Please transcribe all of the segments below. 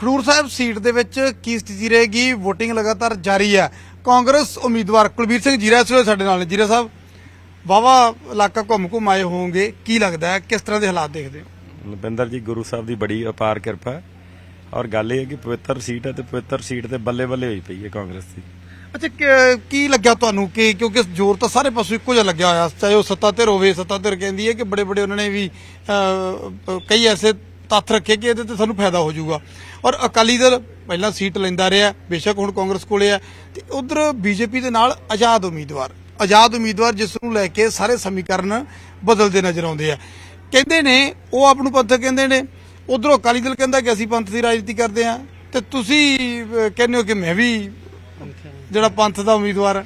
ਖਡੂਰ ਸਾਹਿਬ seat ਦੇ ਵਿੱਚ ਕੀ ਸਥਿਤੀ ਰਹੇਗੀ VOTING ਲਗਾਤਾਰ ਜਾਰੀ ਹੈ ਕਾਂਗਰਸ ਉਮੀਦਵਾਰ ਕੁਲਬੀਰ ਸਿੰਘ ਜੀਰਾ ਇਸ ਸਾਡੇ ਨਾਲ ਜੀਰਾ ਸਾਹਿਬ ਵਾਵਾ ਇਲਾਕਾ ਘੁੰਮ ਘੁੰਮ ਆਏ ਹੋਵੋਗੇ ਕੀ ਲੱਗਦਾ ਹੈ ਕਿਸ ਤਰ੍ਹਾਂ ਦੇ ਹਾਲਾਤ ਦੇਖਦੇ ਹੋ ਨਪਿੰਦਰ ਜੀ ਗੁਰੂ ਸਾਹਿਬ ਦੀ ਬੜੀ ਅਪਾਰ ਕਿਰਪਾ ਔਰ ਗੱਲ ਇਹ ਹੈ ਕਿ ਪਵਿੱਤਰ ਸੀਟ ਹੈ ਤੇ ਪਵਿੱਤਰ ਸੀਟ ਤੇ ਬੱਲੇ ਬੱਲੇ ਹੋਈ ਪਈ ਹੈ ਕਾਂਗਰਸ ਦੀ ਅੱਛਾ ਕੀ ਲੱਗਿਆ ਤੁਹਾਨੂੰ ਕਿ ਕਿਉਂਕਿ ਜ਼ੋਰ ਤਾਂ ਸਾਰੇ ਪਾਸੇ ਇੱਕੋ ਜਿਹਾ ਲੱਗਿਆ ਹੋਇਆ ਚਾਹੇ ਉਹ ਸੱਤਾ ਧਿਰ ਹੋਵੇ ਸੱਤਾ ਧਿਰ ਕਹਿੰਦੀ ਹੈ ਕਿ ਬੜੇ ਬੜੇ ਉਹਨਾਂ ਨੇ ਵੀ ਕਈ ਐਸੇ ਤੱਥ ਰੱਖੇਗੇ ਇਹਦੇ ਤੇ ਸਾਨੂੰ ਫਾਇਦਾ ਹੋ ਜਾਊਗਾ ਔਰ ਅਕਾਲੀ ਦਲ ਪਹਿਲਾਂ ਸੀਟ ਲੈਂਦਾ ਰਿਹਾ ਬੇਸ਼ੱਕ ਹੁਣ ਕਾਂਗਰਸ ਕੋਲੇ ਆ ਤੇ ਉਧਰ ਬੀਜੇਪੀ ਦੇ ਨਾਲ ਆਜ਼ਾਦ ਉਮੀਦਵਾਰ ਆਜ਼ਾਦ ਉਮੀਦਵਾਰ ਜਿਸ ਨੂੰ ਲੈ ਕੇ ਸਾਰੇ ਸਮੀਕਰਨ ਬਦਲਦੇ ਨਜ਼ਰ ਆਉਂਦੇ ਆ ਕਹਿੰਦੇ ਨੇ ਉਹ ਆਪ ਨੂੰ ਪੰਥਕ ਕਹਿੰਦੇ ਨੇ ਉਧਰੋਂ ਅਕਾਲੀ ਦਲ ਕਹਿੰਦਾ ਕਿ ਅਸੀਂ ਪੰਥ ਦੀ ਰਾਜਨੀਤੀ ਕਰਦੇ ਆ ਤੇ ਤੁਸੀਂ ਕਹਿੰਦੇ ਹੋ ਕਿ ਮੈਂ ਵੀ ਜਿਹੜਾ ਪੰਥ ਦਾ ਉਮੀਦਵਾਰ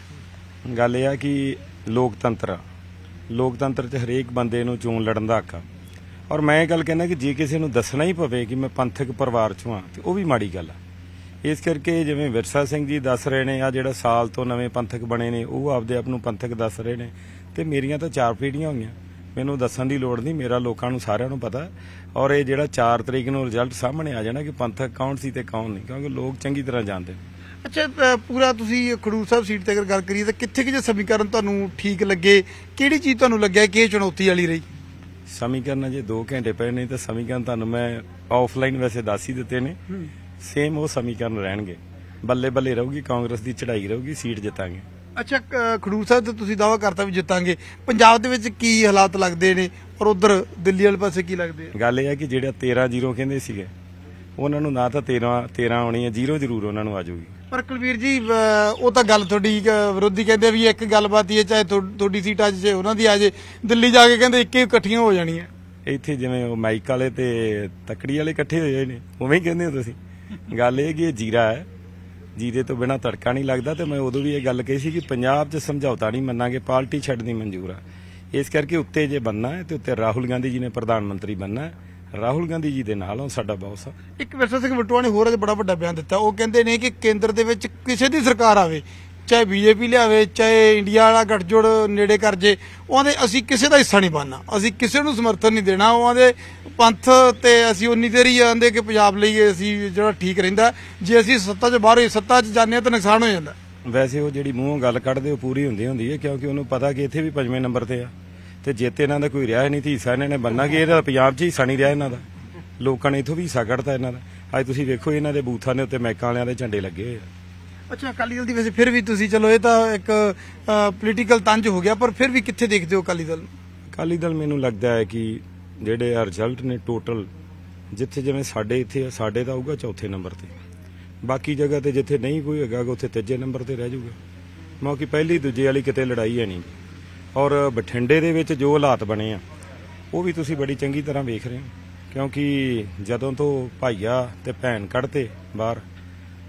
ਗੱਲ ਇਹ ਆ ਕਿ ਲੋਕਤੰਤਰ ਲੋਕਤੰਤਰ 'ਚ ਹਰੇਕ ਬੰਦੇ ਨੂੰ ਚੋਣ ਲੜਨ ਦਾ ਹੱਕ ਆ ਔਰ ਮੈਂ ਇਹ ਗੱਲ ਕਹਿੰਦਾ ਕਿ ਜੇ ਕਿਸੇ ਨੂੰ ਦੱਸਣਾ ਹੀ ਪਵੇ ਕਿ ਮੈਂ ਪੰਥਕ ਪਰਿਵਾਰ ਚੋਂ ਆ ਤੇ ਉਹ ਵੀ ਮਾੜੀ ਗੱਲ ਆ ਇਸ ਕਰਕੇ ਜਿਵੇਂ ਵਿਰਸਾ ਸਿੰਘ ਜੀ ਦੱਸ ਰਹੇ ਨੇ ਆ ਜਿਹੜਾ ਸਾਲ ਤੋਂ ਨਵੇਂ ਪੰਥਕ ਬਣੇ ਨੇ ਉਹ ਆਪਦੇ ਆਪ ਨੂੰ ਪੰਥਕ ਦੱਸ ਰਹੇ ਨੇ ਤੇ ਮੇਰੀਆਂ ਤਾਂ ਚਾਰ ਪੀੜੀਆਂ ਹੋਈਆਂ ਮੈਨੂੰ ਦੱਸਣ ਦੀ ਲੋੜ ਨਹੀਂ ਮੇਰਾ ਲੋਕਾਂ ਨੂੰ ਸਾਰਿਆਂ ਨੂੰ ਪਤਾ ਔਰ ਇਹ ਜਿਹੜਾ 4 ਤਰੀਕ ਨੂੰ ਰਿਜ਼ਲਟ ਸਾਹਮਣੇ ਆ ਜਾਣਾ ਕਿ ਪੰਥਕ ਕੌਣ ਸੀ ਤੇ ਕੌਣ ਨਹੀਂ ਕਿਉਂਕਿ ਲੋਕ ਚੰਗੀ ਤਰ੍ਹਾਂ ਜਾਣਦੇ ਨੇ ਅੱਛਾ ਪੂਰਾ ਤੁਸੀਂ ਖਡੂਰ ਸਾਹਿਬ ਸੀਟ ਤੇ ਅਗਰ ਗੱਲ ਕਰੀਏ ਤਾਂ ਕਿੱਥੇ ਕਿ ਜੇ ਸਮੀਕਰਨ ਤੁਹਾਨੂੰ ਠੀਕ ਲੱਗੇ ਕਿਹੜੀ ਚੀਜ਼ ਤੁਹਾਨੂੰ ਲੱਗਿਆ ਕਿ ਇਹ ਚੁਣੌਤੀ ਵਾਲੀ ਰਹੀ ਸਮੀਕਰਨ ਜੇ 2 ਘੰਟੇ ਪਏ ਨੇ ਤਾਂ ਸਮੀਕਰਨ ਤੁਹਾਨੂੰ ਮੈਂ ਆਫਲਾਈਨ ਵੈਸੇ ਦੱਸ ਹੀ ਦਿੱਤੇ ਨੇ ਸੇਮ ਉਹ ਸਮੀਕਰਨ ਰਹਿਣਗੇ ਬੱਲੇ ਬੱਲੇ ਰਹੂਗੀ ਕਾਂਗਰਸ ਦੀ ਚੜ੍ਹਾਈ ਰਹੂਗੀ ਸੀਟ ਜਿੱਤਾਂਗੇ ਅੱਛਾ ਖਡੂਰ ਸਾਹਿਬ ਤੇ ਤੁਸੀਂ ਦਾਵਾ ਕਰਤਾ ਵੀ ਜਿੱਤਾਂਗੇ ਪੰਜਾਬ ਦੇ ਵਿੱਚ ਕੀ ਹਾਲਾਤ ਲੱਗਦੇ ਨੇ ਔਰ ਉਧਰ ਦਿੱਲੀ ਵਾਲੇ ਪਾਸੇ ਕੀ ਲੱਗਦੇ ਆ ਗੱਲ ਇਹ ਹੈ ਕਿ ਜਿਹੜਾ 13 0 ਕਹਿੰਦੇ ਸੀਗੇ ਉਹਨਾਂ ਨੂੰ ਨਾ ਤਾਂ 13 13 ਆਉਣੀ ਹੈ 0 ਜ਼ਰੂਰ ਉਹਨਾਂ ਨੂੰ ਆ ਜਾਊਗੀ ਪਰ ਕੁਲਵੀਰ ਜੀ ਉਹ ਤਾਂ ਗੱਲ ਤੁਹਾਡੀ ਵਿਰੋਧੀ ਕਹਿੰਦੇ ਵੀ ਇੱਕ ਗੱਲਬਾਤ ਹੀ ਹੈ ਚਾਹੇ ਤੁਹਾਡੀ ਸੀਟ ਅੱਜ ਜੇ ਉਹਨਾਂ ਦੀ ਆ ਜੇ ਦਿੱਲੀ ਜਾ ਕੇ ਕਹਿੰਦੇ ਇੱਕੇ ਇਕੱਠੀਆਂ ਹੋ ਜਾਣੀਆਂ ਇੱਥੇ ਜਿਵੇਂ ਉਹ ਮਾਈਕ ਵਾਲੇ ਤੇ ਤਕੜੀ ਵਾਲੇ ਇਕੱਠੇ ਹੋਏ ਜਾਈ ਨੇ ਉਵੇਂ ਹੀ ਕਹਿੰਦੇ ਹੋ ਤੁਸੀਂ ਗੱਲ ਇਹ ਕਿ ਇਹ ਜੀਰਾ ਹੈ ਜੀਰੇ ਤੋਂ ਬਿਨਾ ਤੜਕਾ ਨਹੀਂ ਲੱਗਦਾ ਤੇ ਮੈਂ ਉਦੋਂ ਵੀ ਇਹ ਗੱਲ ਕਹੀ ਸੀ ਕਿ ਪੰਜਾਬ 'ਚ ਸਮਝੌਤਾ ਨਹੀਂ ਮੰਨਾਂਗੇ ਪਾਰਟੀ ਛੱਡਣੀ ਮਨਜ਼ੂਰ ਆ ਇਸ ਕਰਕੇ ਉੱਤੇ ਜੇ ਬੰਨਣਾ ਹੈ ਤੇ ਉੱਤੇ ਰਾਹੁਲ ਗਾਂਧੀ ਜੀ ਨੇ ਪ੍ਰਧਾਨ ਮੰਤਰੀ ਬੰਨਣਾ ਹੈ ਰਾਹੁਲ ਗਾਂਧੀ ਜੀ ਦੇ ਨਾਲ ਹਾਂ ਸਾਡਾ ਬੌਸ ਆ ਇੱਕ ਵਿਰਸਾ ਸਿੰਘ ਵਟੂਆ ਨੇ ਹੋਰ ਅਜੇ ਬੜਾ ਵੱਡਾ ਬਿਆਨ ਦਿੱਤਾ ਉਹ ਕਹਿੰਦੇ ਨੇ ਕਿ ਕੇਂਦਰ ਦੇ ਵਿੱਚ ਕਿਸੇ ਦੀ ਸਰਕਾਰ ਆਵੇ ਚਾਹੇ ਬੀਜੇਪੀ ਲਿਆਵੇ ਚਾਹੇ ਇੰਡੀਆ ਵਾਲਾ ਗੱਠਜੋੜ ਨੇੜੇ ਕਰ ਜੇ ਉਹਦੇ ਅਸੀਂ ਕਿਸੇ ਦਾ ਹਿੱਸਾ ਨਹੀਂ ਬਣਨਾ ਅਸੀਂ ਕਿਸੇ ਨੂੰ ਸਮਰਥਨ ਨਹੀਂ ਦੇਣਾ ਉਹਦੇ ਪੰਥ ਤੇ ਅਸੀਂ ਉਨੀ ਦੇਰ ਹੀ ਆਂਦੇ ਕਿ ਪੰਜਾਬ ਲਈ ਅਸੀਂ ਜਿਹੜਾ ਠੀਕ ਰਹਿੰਦਾ ਜੇ ਅਸੀਂ ਸੱਤਾ 'ਚ ਬਾਹਰ ਸੱਤਾ 'ਚ ਜਾਂਦੇ ਤਾਂ ਨੁਕਸਾਨ ਹੋ ਜਾਂਦਾ ਵੈਸੇ ਉਹ ਜਿਹੜੀ ਮੂੰਹੋਂ ਗੱਲ ਕੱਢਦੇ ਉਹ ਪੂਰੀ ਹੁੰਦੀ ਹੁੰਦੀ ਹੈ ਕਿਉਂਕਿ ਉਹਨੂੰ ਪਤਾ ਕਿ ਇੱਥੇ ਵੀ ਪੰਜਵੇਂ ਨੰਬਰ ਤੇ ਆ ਤੇ ਜੇਤੇ ਇਹਨਾਂ ਦਾ ਕੋਈ ਰਿਹਾ ਨਹੀਂ ਤੇ ਹਿੱਸਾ ਇਹਨਾਂ ਨੇ ਬੰਨਾ ਕਿ ਇਹਦਾ ਪੰਜਾਬ 'ਚ ਹੀ ਨਹੀਂ ਰਿਹਾ ਇਹਨਾਂ ਦਾ ਲੋਕਾਂ ਨੇ ਇਥੋਂ ਵੀ ਹਿੱਸਾ ਕੱਢਤਾ ਇਹਨਾਂ ਦਾ ਅੱਜ ਤੁਸੀਂ ਵੇਖੋ ਇਹਨਾਂ ਦੇ ਬੂਥਾਂ ਦੇ ਉੱਤੇ ਮੈਕਾਂ ਵਾਲਿਆਂ ਦੇ ਝੰਡੇ ਲੱਗੇ ਹੋਏ ਆ ਅੱਛਾ ਅਕਾਲੀ ਦਲ ਦੀ ਵੈਸੇ ਫਿਰ ਵੀ ਤੁਸੀਂ ਚਲੋ ਇਹ ਤਾਂ ਇੱਕ ਪੋਲੀਟੀਕਲ ਤੰਜ ਹੋ ਗਿਆ ਪਰ ਫਿਰ ਵੀ ਕਿੱਥੇ ਦੇਖਦੇ ਹੋ ਅਕਾਲੀ ਦਲ ਅਕਾਲੀ ਦਲ ਮੈਨੂੰ ਲੱਗਦਾ ਹੈ ਕਿ ਜਿਹੜੇ ਆ ਰਿਜ਼ਲਟ ਨੇ ਟੋਟਲ ਜਿੱਥੇ ਜਿਵੇਂ ਸਾਡੇ ਇੱਥੇ ਸਾਡੇ ਦਾ ਆਊਗਾ ਚੌਥੇ ਨੰਬਰ ਤੇ ਬਾਕੀ ਜਗ੍ਹਾ ਤੇ ਜਿੱਥੇ ਨਹੀਂ ਕੋਈ ਹੈਗਾ ਉੱਥੇ ਤੀਜੇ ਨੰਬਰ ਤੇ ਰਹਿ ਜਾਊਗਾ ਮੌਕੀ ਪਹਿਲੀ ਦੂਜੇ ਵਾਲੀ ਕਿਤੇ ਲੜਾਈ ਹੈ ਨਹੀਂ ਔਰ ਬਠਿੰਡੇ ਦੇ ਵਿੱਚ ਜੋ ਹਾਲਾਤ ਬਣੇ ਆ ਉਹ ਵੀ ਤੁਸੀਂ ਬੜੀ ਚੰਗੀ ਤਰ੍ਹਾਂ ਵੇਖ ਰਹੇ ਹੋ ਕਿਉਂਕਿ ਜਦੋਂ ਤੋਂ ਭਾਈਆ ਤੇ ਭੈਣ ਕੱਢਤੇ ਬਾਹਰ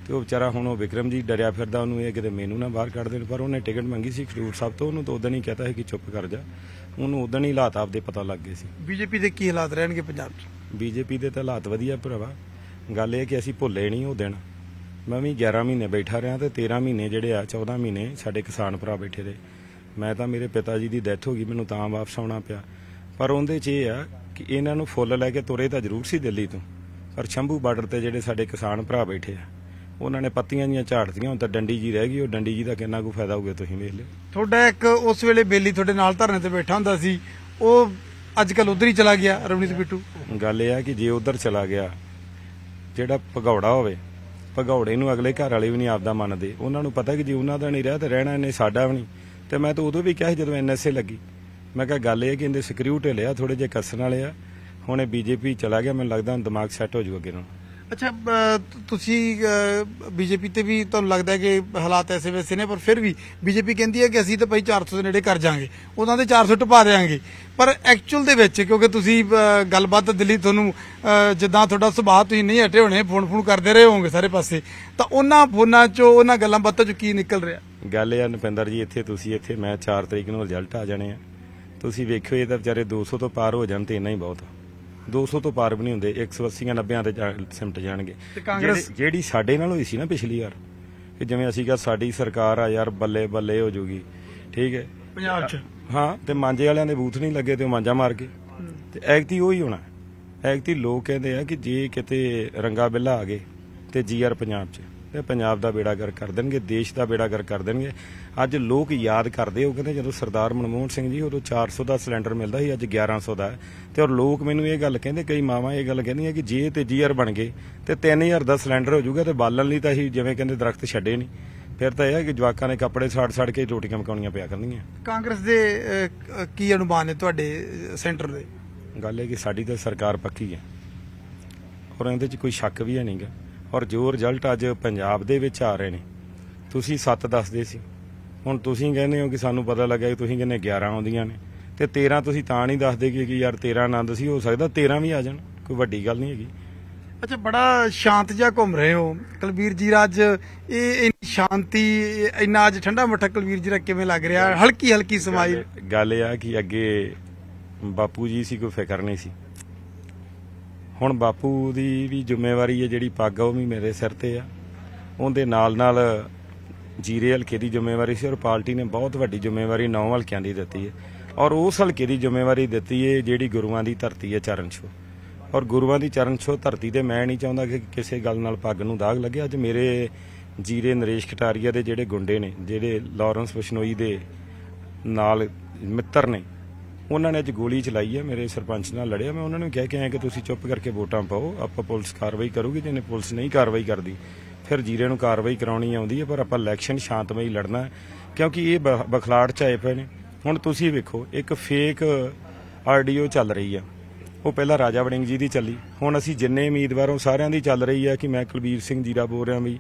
ਤੇ ਉਹ ਵਿਚਾਰਾ ਹੁਣ ਉਹ ਵਿਕਰਮ ਜੀ ਡਰਿਆ ਫਿਰਦਾ ਉਹਨੂੰ ਇਹ ਕਿਤੇ ਮੈਨੂੰ ਨਾ ਬਾਹਰ ਕੱਢ ਦੇਣ ਪਰ ਉਹਨੇ ਟਿਕਟ ਮੰਗੀ ਸੀ ਖਰੂਰ ਸਾਹਿਬ ਤੋਂ ਉਹਨੂੰ ਤਾਂ ਉਦੋਂ ਹੀ ਕਹਤਾ ਸੀ ਕਿ ਚੁੱਪ ਕਰ ਜਾ ਉਹਨੂੰ ਉਦੋਂ ਹੀ ਹਾਲਾਤ ਆਪਦੇ ਪਤਾ ਲੱਗ ਗਏ ਸੀ ਬੀਜੇਪੀ ਦੇ ਕੀ ਹਾਲਾਤ ਰਹਿਣਗੇ ਪੰਜਾਬ 'ਚ ਬੀਜੇਪੀ ਦੇ ਤਾਂ ਹਾਲਾਤ ਵਧੀਆ ਭਰਾਵਾ ਗੱਲ ਇਹ ਕਿ ਅਸੀਂ ਭੁੱਲੇ ਨਹੀਂ ਉਹ ਦਿਨ ਮੈਂ ਵੀ 11 ਮਹੀਨੇ ਬੈਠਾ ਰਿਹਾ ਤੇ 13 ਮਹੀਨੇ ਜਿਹੜੇ ਆ 14 ਮਹੀਨੇ ਸਾਡੇ ਕਿਸਾਨ ਭਰਾ ਬੈਠੇ ਦੇ ਮੈਂ ਤਾਂ ਮੇਰੇ ਪਿਤਾ ਜੀ ਦੀ ਡੈਥ ਹੋ ਗਈ ਮੈਨੂੰ ਤਾਂ ਵਾਪਸ ਆਉਣਾ ਪਿਆ ਪਰ ਉਹਦੇ 'ਚ ਇਹ ਆ ਕਿ ਇਹਨਾਂ ਨੂੰ ਫੁੱਲ ਲੈ ਕੇ ਤੁਰੇ ਤਾਂ ਜ਼ਰੂਰ ਸੀ ਦਿੱਲੀ ਤੋਂ ਪਰ ਸ਼ੰਭੂ ਬਾਰਡਰ ਤੇ ਜਿਹੜੇ ਸਾਡੇ ਕਿਸਾਨ ਭਰਾ ਬੈਠੇ ਆ ਉਹਨਾਂ ਨੇ ਪੱਤੀਆਂ ਜੀਆਂ ਝਾੜਤੀਆਂ ਹੁਣ ਤਾਂ ਡੰਡੀ ਜੀ ਰਹਿ ਗਈ ਉਹ ਡੰਡੀ ਜੀ ਦਾ ਕਿੰਨਾ ਕੋ ਫਾਇਦਾ ਹੋਊਗਾ ਤੁਸੀਂ ਵੇਖ ਲਿਓ ਤੁਹਾਡਾ ਇੱਕ ਉਸ ਵੇਲੇ ਬੇਲੀ ਤੁਹਾਡੇ ਨਾਲ ਧਰਨੇ ਤੇ ਬੈਠਾ ਹੁੰਦਾ ਸੀ ਉਹ ਅੱਜ ਕੱਲ ਉਧਰ ਹੀ ਚਲਾ ਗਿਆ ਰਵਨੀਤ ਬਿੱਟੂ ਗੱਲ ਇਹ ਆ ਕਿ ਜੇ ਉਧਰ ਚਲਾ ਗਿਆ ਜਿਹੜਾ ਭਗੌੜਾ ਹੋਵੇ ਭਗੌੜੇ ਨੂੰ ਅਗਲੇ ਘਰ ਵਾਲੇ ਵੀ ਨਹੀਂ ਆਪਦਾ ਮੰਨਦੇ ਉਹਨਾਂ ਨੂੰ ਪਤਾ ਕਿ ਜੇ ਉਹਨਾਂ ਦਾ ਨਹੀਂ ਰਹਿ ਤਾਂ ਰਹਿਣਾ ਇਹਨੇ ਸਾਡਾ ਵੀ ਨਹੀਂ ਤੇ ਮੈਂ ਤਾਂ ਉਦੋਂ ਵੀ ਕਿਹਾ ਜਦੋਂ ਐਨਐਸਏ ਲੱਗੀ ਮੈਂ ਕਿਹਾ ਗੱਲ ਇਹ ਕਿ ਇਹਦੇ ਸਿਕਿਉਰਿਟੀ ਲਿਆ ਆ ਥੋੜੇ ਜਿਹਾ ਕੱਸਣ ਵਾਲੇ ਆ ਹੁਣ ਇਹ ਬੀਜੇਪੀ ਚਲਾ ਗਿਆ ਮੈਨੂੰ ਲੱਗਦਾ ਹੁਣ ਦਿਮਾਗ ਸੈੱਟ ਹੋ ਜੂ ਅੱਗੇ ਨੂੰ ਅੱਛਾ ਤੁਸੀਂ ਬੀਜੇਪੀ ਤੇ ਵੀ ਤੁਹਾਨੂੰ ਲੱਗਦਾ ਹੈ ਕਿ ਹਾਲਾਤ ਐਸੇ ਵੈਸੇ ਨੇ ਪਰ ਫਿਰ ਵੀ ਬੀਜੇਪੀ ਕਹਿੰਦੀ ਹੈ ਕਿ ਅਸੀਂ ਤਾਂ ਭਾਈ 400 ਦੇ ਨੇੜੇ ਕਰ ਜਾਾਂਗੇ ਉਹਨਾਂ ਦੇ 400 ਟਪਾ ਦੇਾਂਗੇ ਪਰ ਐਕਚੁਅਲ ਦੇ ਵਿੱਚ ਕਿਉਂਕਿ ਤੁਸੀਂ ਗੱਲਬਾਤ ਦਿੱਲੀ ਤੁਹਾਨੂੰ ਜਿੱਦਾਂ ਤੁਹਾਡਾ ਸੁਭਾਅ ਤੁਸੀਂ ਨਹੀਂ ਹਟੇ ਹੋਣੇ ਫੋਨ ਫੋਨ ਕਰਦੇ ਰਹੇ ਹੋਵੋਗੇ ਸਾਰੇ ਪਾਸੇ ਤਾਂ ਉਹਨਾਂ ਫੋਨਾਂ 'ਚੋਂ ਉਹਨਾਂ ਗੱਲਾਂ ਬਾਤਾਂ 'ਚੋਂ ਕੀ ਨਿਕਲ ਰਿਹਾ ਗੱਲ ਇਹ ਨਪਿੰਦਰ ਜੀ ਇੱਥੇ ਤੁਸੀਂ ਇੱਥੇ ਮੈਂ 4 ਤਰੀਕ ਨੂੰ ਰਿਜ਼ਲਟ ਆ ਜਾਣੇ ਆ ਤੁਸੀਂ ਵੇਖਿਓ ਇਹ ਤਾਂ ਵਿਚਾਰੇ 200 ਤੋਂ ਪਾਰ ਹੋ ਜਾਣ ਤੇ ਇੰਨਾ ਹੀ ਬਹੁਤ ਆ 200 ਤੋਂ ਪਾਰ ਵੀ ਨਹੀਂ ਹੁੰਦੇ 180 90 ਤੇ ਜਾ- ਸਿਮਟ ਜਾਣਗੇ ਕਾਂਗਰਸ- ਜਿਹੜੀ- ਜਿਹੜੀ ਸਾਡੇ ਨਾਲ ਹੋਈ ਸੀ ਨਾ ਪਿਛਲੀ ਵਾਰ ਕਿ ਜਿਵੇਂ ਅਸੀਂ ਕਿਹਾ ਸਾਡੀ ਸਰਕਾਰ ਆ ਯਾਰ ਬੱਲੇ ਬੱਲੇ ਹੋ ਜੂਗੀ ਠੀਕ ਹੈ ਪੰਜਾਬ 'ਚ ਹਾਂ ਤੇ ਮਾਂਜੇ ਵਾਲਿਆਂ ਦੇ ਬੂਥ ਨਹੀਂ ਲੱਗੇ ਤੇ ਉਹ ਮਾਂਜਾ ਮਾਰ ਕੇ ਤੇ ਐਗਤੀ ਉਹੀ ਹੋਣਾ ਐਗਤੀ ਲੋਕ ਕਹਿੰਦੇ ਆ ਕਿ ਜੇ ਕਿਤੇ ਰੰਗਾ ਬਿੱਲਾ ਆ ਗਏ ਤੇ ਜੀਆਰ ਪੰਜਾਬ 'ਚ ਤੇ ਪੰਜਾਬ ਦਾ ਬੇੜਾ ਗਰ ਕਰ ਦੇਣਗੇ ਦੇਸ਼ ਦਾ ਬੇੜਾ ਗਰ ਕਰ ਦੇਣਗੇ ਅੱਜ ਲੋਕ ਯਾਦ ਕਰਦੇ ਉਹ ਕਹਿੰਦੇ ਜਦੋਂ ਸਰਦਾਰ ਮਨਮੋਹਨ ਸਿੰਘ ਜੀ ਉਦੋਂ 400 ਦਾ ਸਿਲੰਡਰ ਮਿਲਦਾ ਸੀ ਅੱਜ 1100 ਦਾ ਤੇ ਔਰ ਲੋਕ ਮੈਨੂੰ ਇਹ ਗੱਲ ਕਹਿੰਦੇ ਕਈ ਮਾਵਾਂ ਇਹ ਗੱਲ ਕਹਿੰਦੀਆਂ ਕਿ ਜੇ ਤੇ ਜੀਆਰ ਬਣ ਗਏ ਤੇ 3000 ਦਾ ਸਿਲੰਡਰ ਹੋ ਜਾਊਗਾ ਤੇ ਬਾਲਣ ਲਈ ਤਾਂ ਹੀ ਜਿਵੇਂ ਕਹਿੰਦੇ ਦਰਖਤ ਛੱਡੇ ਨਹੀਂ ਫਿਰ ਤਾਂ ਇਹ ਹੈ ਕਿ ਜਵਾਕਾਂ ਨੇ ਕੱਪੜੇ ਛਾੜ ਸਾੜ ਕੇ ਰੋਟੀਆਂ ਮਕਾਉਣੀਆਂ ਪਿਆ ਕਰਨੀਆਂ ਕਾਂਗਰਸ ਦੇ ਕੀ ਅਨੁਮਾਨ ਨੇ ਤੁਹਾਡੇ ਸੈਂਟਰ ਦੇ ਗੱਲ ਇਹ ਕਿ ਸਾਡੀ ਤਾਂ ਸਰਕਾਰ ਪੱਕੀ ਹੈ ਔਰ ਇਹਦੇ 'ਚ ਕੋਈ ਸ਼ੱਕ ਵੀ ਹੈ ਨਹੀਂਗਾ ਪਰ ਜੋ ਰਿਜ਼ਲਟ ਅੱਜ ਪੰਜਾਬ ਦੇ ਵਿੱਚ ਆ ਰਹੇ ਨੇ ਤੁਸੀਂ 7 ਦੱਸਦੇ ਸੀ ਹੁਣ ਤੁਸੀਂ ਕਹਿੰਦੇ ਹੋ ਕਿ ਸਾਨੂੰ ਪਤਾ ਲੱਗਿਆ ਕਿ ਤੁਸੀਂ ਕਹਿੰਦੇ 11 ਆਉਂਦੀਆਂ ਨੇ ਤੇ 13 ਤੁਸੀਂ ਤਾਂ ਨਹੀਂ ਦੱਸਦੇ ਕਿ ਯਾਰ 13 ਆਨੰਦ ਸੀ ਹੋ ਸਕਦਾ 13 ਵੀ ਆ ਜਾਣ ਕੋਈ ਵੱਡੀ ਗੱਲ ਨਹੀਂ ਹੈਗੀ ਅੱਛਾ ਬੜਾ ਸ਼ਾਂਤ ਜਿਹਾ ਘੁੰਮ ਰਹੇ ਹੋ ਕਲਵੀਰ ਜੀ ਅੱਜ ਇਹ ਸ਼ਾਂਤੀ ਇੰਨਾ ਅੱਜ ਠੰਡਾ ਮਠਾ ਕਲਵੀਰ ਜੀ ਦਾ ਕਿਵੇਂ ਲੱਗ ਰਿਹਾ ਹਲਕੀ ਹਲਕੀ ਸਮਾਈ ਗੱਲ ਇਹ ਆ ਕਿ ਅੱਗੇ ਬਾਪੂ ਜੀ ਸੀ ਕੋਈ ਫਿਕਰ ਨਹੀਂ ਸੀ ਹੁਣ ਬਾਪੂ ਦੀ ਵੀ ਜ਼ਿੰਮੇਵਾਰੀ ਹੈ ਜਿਹੜੀ ਪੱਗ ਉਹ ਵੀ ਮੇਰੇ ਸਿਰ ਤੇ ਆ ਉਹਦੇ ਨਾਲ ਨਾਲ ਜੀਰੇ ਹਲਕੇ ਦੀ ਜ਼ਿੰਮੇਵਾਰੀ ਸੀ ਔਰ ਪਾਰਟੀ ਨੇ ਬਹੁਤ ਵੱਡੀ ਜ਼ਿੰਮੇਵਾਰੀ ਨੌ ਹਲਕਿਆਂ ਦੀ ਦਿੱਤੀ ਹੈ ਔਰ ਉਸ ਹਲਕੇ ਦੀ ਜ਼ਿੰਮੇਵਾਰੀ ਦਿੱਤੀ ਹੈ ਜਿਹੜੀ ਗੁਰੂਆਂ ਦੀ ਧਰਤੀ ਹੈ ਚਰਨ ਛੋ ਔਰ ਗੁਰੂਆਂ ਦੀ ਚਰਨ ਛੋ ਧਰਤੀ ਤੇ ਮੈਂ ਨਹੀਂ ਚਾਹੁੰਦਾ ਕਿ ਕਿਸੇ ਗੱਲ ਨਾਲ ਪੱਗ ਨੂੰ ਦਾਗ ਲੱਗੇ ਅੱਜ ਮੇਰੇ ਜੀਰੇ ਨਰੇਸ਼ ਖਟਾਰੀਆ ਦੇ ਜਿਹੜੇ ਗੁੰਡੇ ਨੇ ਜਿਹੜੇ ਲਾਰੈਂਸ ਬਸ਼ਨੋਈ ਦੇ ਨਾਲ ਮਿੱਤਰ ਨੇ ਉਹਨਾਂ ਨੇ ਅੱਜ ਗੋਲੀ ਚਲਾਈ ਹੈ ਮੇਰੇ ਸਰਪੰਚ ਨਾਲ ਲੜਿਆ ਮੈਂ ਉਹਨਾਂ ਨੂੰ ਕਹਿ ਕੇ ਆਇਆ ਕਿ ਤੁਸੀਂ ਚੁੱਪ ਕਰਕੇ ਵੋਟਾਂ ਪਾਓ ਆਪਾਂ ਪੁਲਿਸ ਕਾਰਵਾਈ ਕਰੂਗੀ ਜੇ ਨੇ ਪੁਲਿਸ ਨਹੀਂ ਕਾਰਵਾਈ ਕਰਦੀ ਫਿਰ ਜੀਰੇ ਨੂੰ ਕਾਰਵਾਈ ਕਰਾਉਣੀ ਆਉਂਦੀ ਹੈ ਪਰ ਆਪਾਂ ਇਲੈਕਸ਼ਨ ਸ਼ਾਂਤਮਈ ਲੜਨਾ ਕਿਉਂਕਿ ਇਹ ਬਖਲਾੜ ਚ ਆਏ ਪਏ ਨੇ ਹੁਣ ਤੁਸੀਂ ਵੇਖੋ ਇੱਕ ਫੇਕ ਆਰਡੀਓ ਚੱਲ ਰਹੀ ਹੈ ਉਹ ਪਹਿਲਾਂ ਰਾਜਾ ਵੜਿੰਗ ਜੀ ਦੀ ਚੱਲੀ ਹੁਣ ਅਸੀਂ ਜਿੰਨੇ ਉਮੀਦਵਾਰੋਂ ਸਾਰਿਆਂ ਦੀ ਚੱਲ ਰਹੀ ਹੈ ਕਿ ਮੈਂ ਕੁਲਬੀਰ ਸਿੰਘ ਜੀਰਾ ਬੋਲ ਰਿਹਾ ਵੀ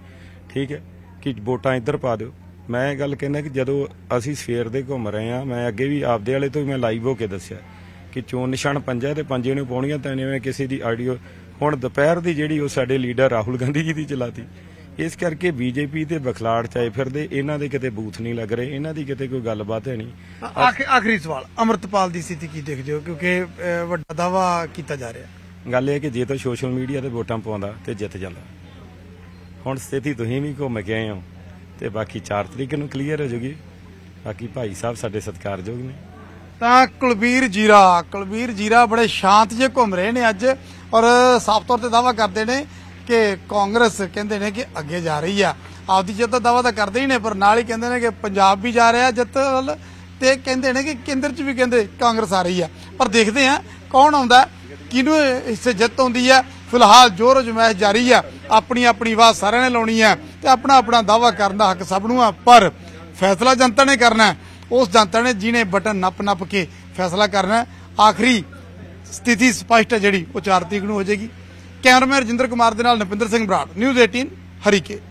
ਠੀਕ ਹੈ ਕਿ ਵੋਟਾਂ ਇੱਧਰ ਪਾ ਦਿਓ ਮੈਂ ਗੱਲ ਕਹਿੰਦਾ ਕਿ ਜਦੋਂ ਅਸੀਂ ਸਫੇਰ ਦੇ ਘੁੰਮ ਰਹੇ ਆ ਮੈਂ ਅੱਗੇ ਵੀ ਆਪਦੇ ਵਾਲੇ ਤੋਂ ਵੀ ਮੈਂ ਲਾਈਵ ਹੋ ਕੇ ਦੱਸਿਆ ਕਿ ਚੋਣ ਨਿਸ਼ਾਨ ਪੰਜਾ ਤੇ ਪੰਜੇ ਨੂੰ ਪਾਉਣੀਆਂ ਤਾਂ ਮੈਂ ਕਿਸੇ ਦੀ ਆਡੀਓ ਹੁਣ ਦੁਪਹਿਰ ਦੀ ਜਿਹੜੀ ਉਹ ਸਾਡੇ ਲੀਡਰ ਰਾਹੁਲ ਗਾਂਧੀ ਜੀ ਦੀ ਚਲਾਤੀ ਇਸ ਕਰਕੇ ਬੀਜੇਪੀ ਤੇ ਬਖਲਾੜ ਚਾਏ ਫਿਰਦੇ ਇਹਨਾਂ ਦੇ ਕਿਤੇ ਬੂਥ ਨਹੀਂ ਲੱਗ ਰਹੇ ਇਹਨਾਂ ਦੀ ਕਿਤੇ ਕੋਈ ਗੱਲਬਾਤ ਹੈ ਨਹੀਂ ਆਖਰੀ ਸਵਾਲ ਅਮਰਤਪਾਲ ਦੀ ਸਥਿਤੀ ਕੀ ਦੇਖਦੇ ਹੋ ਕਿਉਂਕਿ ਵੱਡਾ ਦਾਵਾ ਕੀਤਾ ਜਾ ਰਿਹਾ ਗੱਲ ਇਹ ਕਿ ਜੇ ਤਾਂ ਸੋਸ਼ਲ ਮੀਡੀਆ ਤੇ ਵੋਟਾਂ ਪਾਉਂਦਾ ਤੇ ਜਿੱਤ ਜਾਂਦਾ ਹੁਣ ਸਥਿਤੀ ਤੁਸੀਂ ਵੀ ਘੁੰਮ ਕੇ ਆਏ ਹੋ ਤੇ ਬਾਕੀ 4 ਤਰੀਕ ਨੂੰ ਕਲੀਅਰ ਹੋ ਜੂਗੀ ਬਾਕੀ ਭਾਈ ਸਾਹਿਬ ਸਾਡੇ ਸਤਿਕਾਰਯੋਗ ਨੇ ਤਾਂ ਕੁਲਬੀਰ ਜੀਰਾ ਕੁਲਬੀਰ ਜੀਰਾ ਬੜੇ ਸ਼ਾਂਤ ਜੇ ਘੁੰਮ ਰਹੇ ਨੇ ਅੱਜ ਔਰ ਸਾਫ਼ ਤੌਰ ਤੇ ਦਾਵਾ ਕਰਦੇ ਨੇ ਕਿ ਕਾਂਗਰਸ ਕਹਿੰਦੇ ਨੇ ਕਿ ਅੱਗੇ ਜਾ ਰਹੀ ਆ ਆਪਦੀ ਜਿੱਤ ਦਾ ਦਾਵਾ ਤਾਂ ਕਰਦੇ ਹੀ ਨੇ ਪਰ ਨਾਲ ਹੀ ਕਹਿੰਦੇ ਨੇ ਕਿ ਪੰਜਾਬ ਵੀ ਜਾ ਰਿਹਾ ਜਿੱਤ ਵੱਲ ਤੇ ਕਹਿੰਦੇ ਨੇ ਕਿ ਕੇਂਦਰ 'ਚ ਵੀ ਕਹਿੰਦੇ ਕਾਂਗਰਸ ਆ ਰਹੀ ਆ ਪਰ ਦੇਖਦੇ ਆ ਕੌਣ ਆਉਂਦਾ ਕਿਹਨੂੰ ਇਸੇ ਜਿੱਤ ਆਉਂਦੀ ਆ ਫਿਲਹਾਲ ਜੋਰ ਜਮੈਸ਼ ਜਾਰੀ ਆ ਆਪਣੀ ਆਪਣੀ ਆਵਾਜ਼ ਸਾਰਿਆਂ ਨੇ ਲਾਉਣੀ ਆ ਤੇ ਆਪਣਾ ਆਪਣਾ ਦਾਵਾ ਕਰਨ ਦਾ ਹੱਕ ਸਭ ਨੂੰ ਆ ਪਰ ਫੈਸਲਾ ਜਨਤਾ ਨੇ ਕਰਨਾ ਉਸ ਜਨਤਾ ਨੇ ਜਿਹਨੇ ਬਟਨ ਨੱਪ ਨੱਪ ਕੇ ਫੈਸਲਾ ਕਰਨਾ ਆਖਰੀ ਸਥਿਤੀ ਸਪਸ਼ਟ ਹੈ ਜਿਹੜੀ ਉਹ 4 ਤਰੀਕ ਨੂੰ ਹੋ ਜਾਏਗੀ ਕੈਮਰਾਮੈਨ ਰਜਿੰਦਰ ਕੁਮਾਰ ਦੇ ਨਾਲ ਨਪਿੰਦਰ ਸਿੰਘ ਬਰਾੜ ਨਿਊਜ਼ 18 ਹਰੀਕੇ